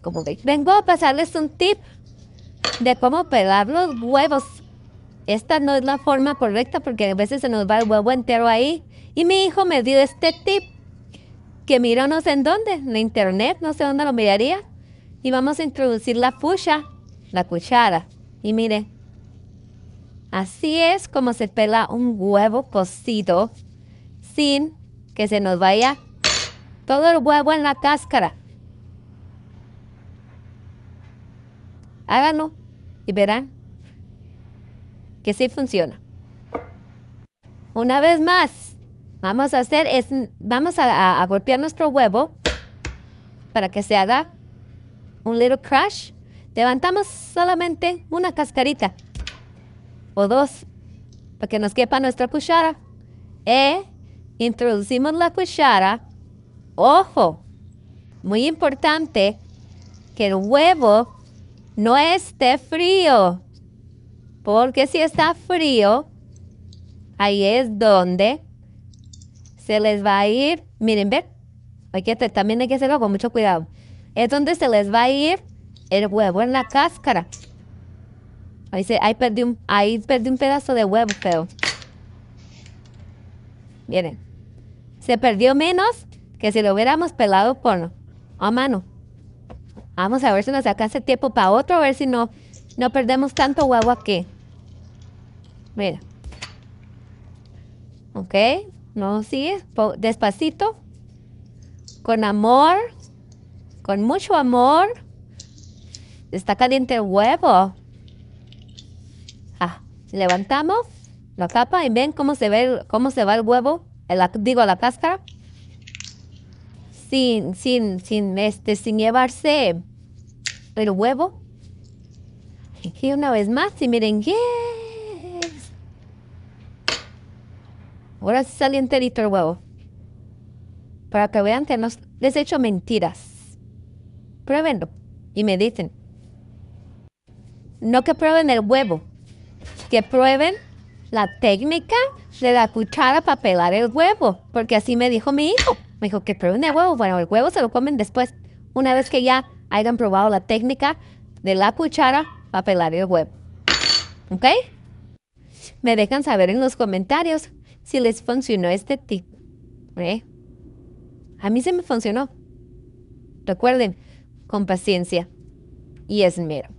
como vengo a pasarles un tip de cómo pelar los huevos. Esta no es la forma correcta porque a veces se nos va el huevo entero ahí. Y mi hijo me dio este tip que miro no sé en dónde, en internet, no sé dónde lo miraría. Y vamos a introducir la fucha, la cuchara. Y mire, así es como se pela un huevo cocido sin que se nos vaya todo el huevo en la cáscara. Háganlo y verán que sí funciona. Una vez más, vamos a hacer es, vamos a, golpear nuestro huevo para que se haga un little crash. Levantamos solamente una cascarita o dos para que nos quepa nuestra cuchara. E introducimos la cuchara. Ojo, muy importante que el huevo no esté frío, porque si está frío, ahí es donde se les va a ir, miren, ver, hay también hay que hacerlo con mucho cuidado, es donde se les va a ir el huevo en la cáscara. Ahí, se, ahí, perdí, un, ahí un pedazo de huevo, feo. Miren, se perdió menos que si lo hubiéramos pelado por, a mano. Vamos a ver si nos alcanza tiempo para otro, a ver si no, no perdemos tanto huevo aquí. Mira. Ok, no sigue. Despacito. Con amor. Con mucho amor. Está caliente el huevo. Ah, levantamos la capa y ven cómo se ve cómo se va el huevo. digo, la cáscara. Sin, sin, sin, este, sin llevarse el huevo. Y una vez más, y miren, yes. Ahora sí sale enterito el huevo. Para que vean que no les he hecho mentiras. Pruébenlo y me dicen. No que prueben el huevo, que prueben la técnica de la cuchara para pelar el huevo, porque así me dijo mi hijo. Me dijo que prueben el huevo. Bueno, el huevo se lo comen después, una vez que ya hayan probado la técnica de la cuchara para web. ¿Ok? Me dejan saber en los comentarios si les funcionó este tip. ¿Eh? A mí se me funcionó. Recuerden, con paciencia y esmero.